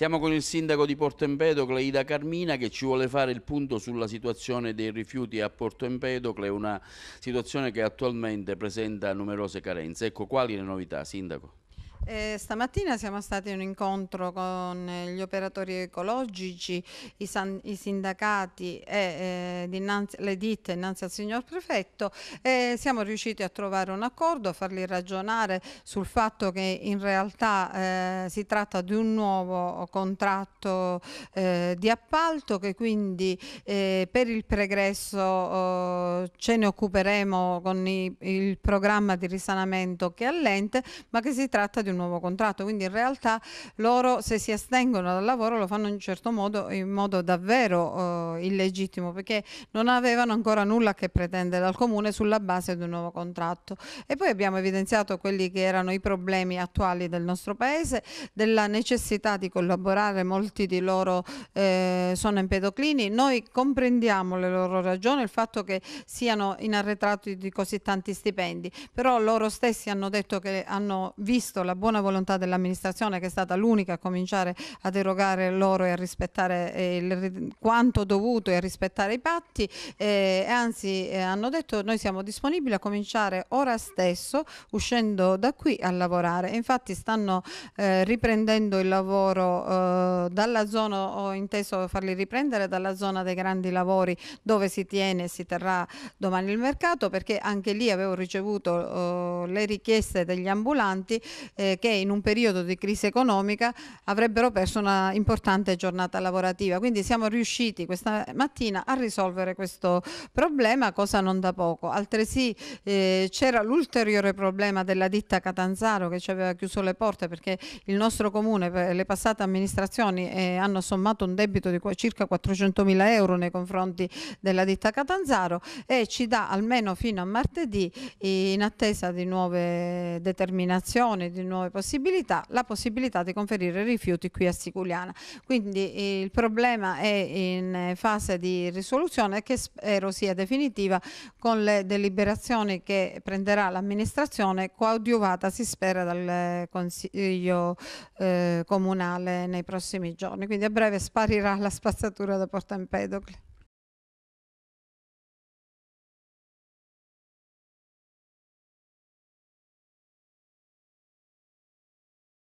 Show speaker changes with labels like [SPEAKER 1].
[SPEAKER 1] Siamo con il sindaco di Porto Empedocle, Ida Carmina, che ci vuole fare il punto sulla situazione dei rifiuti a Porto Empedocle, una situazione che attualmente presenta numerose carenze. Ecco quali le novità, sindaco.
[SPEAKER 2] Eh, stamattina siamo stati in un incontro con eh, gli operatori ecologici, i, san, i sindacati e eh, dinanzi, le ditte innanzi al signor prefetto e siamo riusciti a trovare un accordo, a farli ragionare sul fatto che in realtà eh, si tratta di un nuovo contratto eh, di appalto che quindi eh, per il pregresso oh, ce ne occuperemo con i, il programma di risanamento che è all'ente, ma che si tratta di di un nuovo contratto, quindi in realtà loro se si astengono dal lavoro lo fanno in un certo modo, in modo davvero eh, illegittimo, perché non avevano ancora nulla a che pretendere dal comune sulla base di un nuovo contratto. E poi abbiamo evidenziato quelli che erano i problemi attuali del nostro paese, della necessità di collaborare, molti di loro eh, sono empedoclini, noi comprendiamo le loro ragioni, il fatto che siano in arretrato di così tanti stipendi, però loro stessi hanno detto che hanno visto la buona volontà dell'amministrazione che è stata l'unica a cominciare ad erogare l'oro e a rispettare eh, il, quanto dovuto e a rispettare i patti eh, anzi eh, hanno detto noi siamo disponibili a cominciare ora stesso uscendo da qui a lavorare infatti stanno eh, riprendendo il lavoro eh, dalla zona ho inteso farli riprendere dalla zona dei grandi lavori dove si tiene e si terrà domani il mercato perché anche lì avevo ricevuto oh, le richieste degli ambulanti eh, che in un periodo di crisi economica avrebbero perso una importante giornata lavorativa. Quindi siamo riusciti questa mattina a risolvere questo problema, cosa non da poco. Altresì eh, c'era l'ulteriore problema della ditta Catanzaro che ci aveva chiuso le porte perché il nostro comune, le passate amministrazioni eh, hanno sommato un debito di circa 400 mila euro nei confronti della ditta Catanzaro e ci dà almeno fino a martedì in attesa di nuove determinazioni, di nuove nuove possibilità, la possibilità di conferire rifiuti qui a Siculiana. Quindi eh, il problema è in fase di risoluzione che spero sia definitiva con le deliberazioni che prenderà l'amministrazione coadiuvata si spera dal eh, Consiglio eh, Comunale nei prossimi giorni. Quindi a breve sparirà la spazzatura da Porta Empedocle.